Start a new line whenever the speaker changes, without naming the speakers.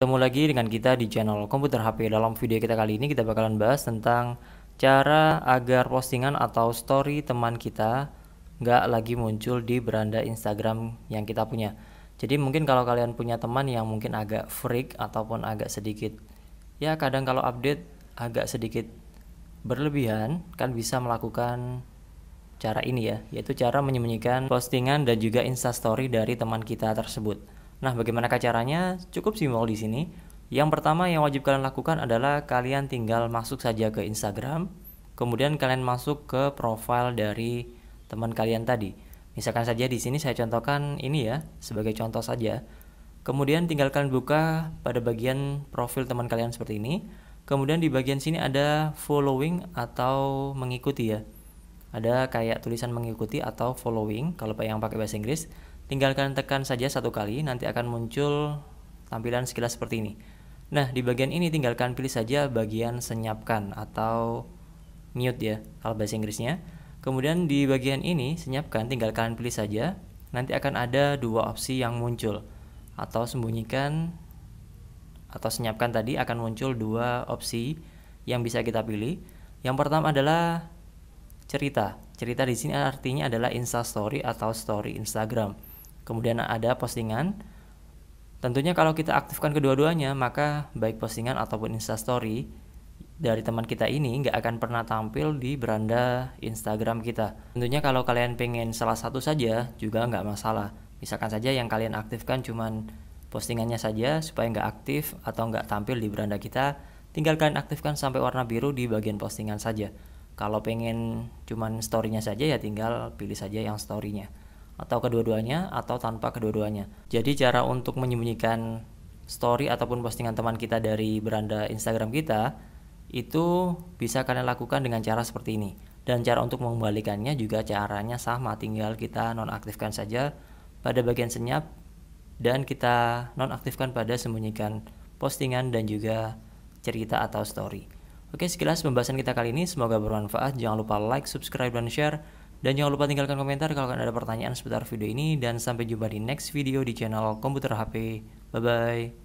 Ketemu lagi dengan kita di channel Komputer HP. Dalam video kita kali ini kita bakalan bahas tentang cara agar postingan atau story teman kita nggak lagi muncul di beranda Instagram yang kita punya. Jadi mungkin kalau kalian punya teman yang mungkin agak freak ataupun agak sedikit ya kadang kalau update agak sedikit berlebihan kan bisa melakukan cara ini ya, yaitu cara menyembunyikan postingan dan juga instastory dari teman kita tersebut. Nah, bagaimana caranya? Cukup simpel di sini. Yang pertama yang wajib kalian lakukan adalah kalian tinggal masuk saja ke Instagram, kemudian kalian masuk ke profil dari teman kalian tadi. Misalkan saja di sini saya contohkan ini ya, sebagai contoh saja. Kemudian tinggal kalian buka pada bagian profil teman kalian seperti ini. Kemudian di bagian sini ada following atau mengikuti ya. Ada kayak tulisan mengikuti atau following kalau yang pakai bahasa Inggris Tinggalkan tekan saja satu kali, nanti akan muncul tampilan sekilas seperti ini. Nah, di bagian ini tinggalkan pilih saja bagian senyapkan atau mute ya, kalau bahasa Inggrisnya. Kemudian di bagian ini senyapkan, tinggalkan pilih saja. Nanti akan ada dua opsi yang muncul atau sembunyikan atau senyapkan tadi akan muncul dua opsi yang bisa kita pilih. Yang pertama adalah cerita. Cerita di sini artinya adalah Insta Story atau story Instagram kemudian ada postingan. Tentunya kalau kita aktifkan kedua-duanya, maka baik postingan ataupun instastory dari teman kita ini nggak akan pernah tampil di beranda Instagram kita. Tentunya kalau kalian pengen salah satu saja juga nggak masalah. Misalkan saja yang kalian aktifkan cuman postingannya saja supaya nggak aktif atau nggak tampil di beranda kita, tinggal kalian aktifkan sampai warna biru di bagian postingan saja. Kalau pengen cuman storynya saja ya tinggal pilih saja yang storynya atau kedua-duanya atau tanpa kedua-duanya. Jadi cara untuk menyembunyikan story ataupun postingan teman kita dari beranda Instagram kita itu bisa kalian lakukan dengan cara seperti ini. Dan cara untuk mengembalikannya juga caranya sama, tinggal kita nonaktifkan saja pada bagian senyap dan kita nonaktifkan pada sembunyikan postingan dan juga cerita atau story. Oke, sekilas pembahasan kita kali ini semoga bermanfaat. Jangan lupa like, subscribe, dan share dan jangan lupa tinggalkan komentar kalau ada pertanyaan seputar video ini dan sampai jumpa di next video di channel Komputer HP. Bye bye.